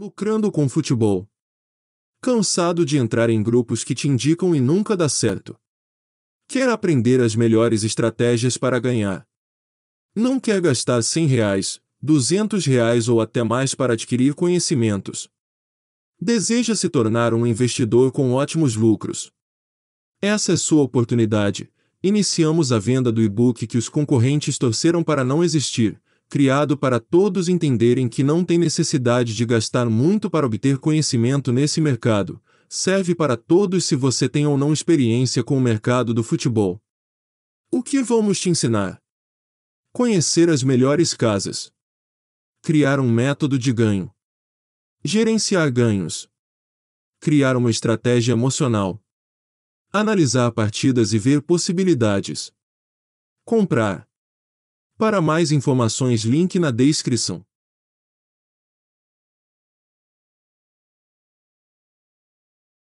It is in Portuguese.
lucrando com futebol. Cansado de entrar em grupos que te indicam e nunca dá certo. Quer aprender as melhores estratégias para ganhar. Não quer gastar 100 reais, 200 reais ou até mais para adquirir conhecimentos. Deseja se tornar um investidor com ótimos lucros. Essa é sua oportunidade. Iniciamos a venda do e-book que os concorrentes torceram para não existir, criado para todos entenderem que não tem necessidade de gastar muito para obter conhecimento nesse mercado, serve para todos se você tem ou não experiência com o mercado do futebol. O que vamos te ensinar? Conhecer as melhores casas. Criar um método de ganho. Gerenciar ganhos. Criar uma estratégia emocional. Analisar partidas e ver possibilidades. Comprar. Para mais informações, link na descrição.